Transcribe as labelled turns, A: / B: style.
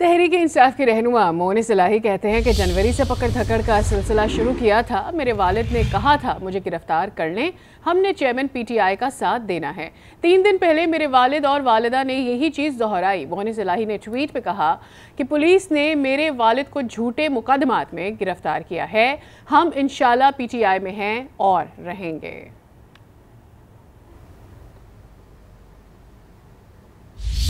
A: तहरीक इंसाफ के रहनुमा मोहन सलाही कहते हैं कि जनवरी से पकड़ धकड़ का सिलसिला शुरू किया था मेरे वालिद ने कहा था मुझे गिरफ्तार कर लें हमने चेयरमैन पीटीआई का साथ देना है तीन दिन पहले मेरे वालिद और वालदा ने यही चीज़ दोहराई मोहन सलाही ने ट्वीट में कहा कि पुलिस ने मेरे वालिद को झूठे मुकदमात में गिरफ्तार किया है हम इन पीटीआई में हैं और रहेंगे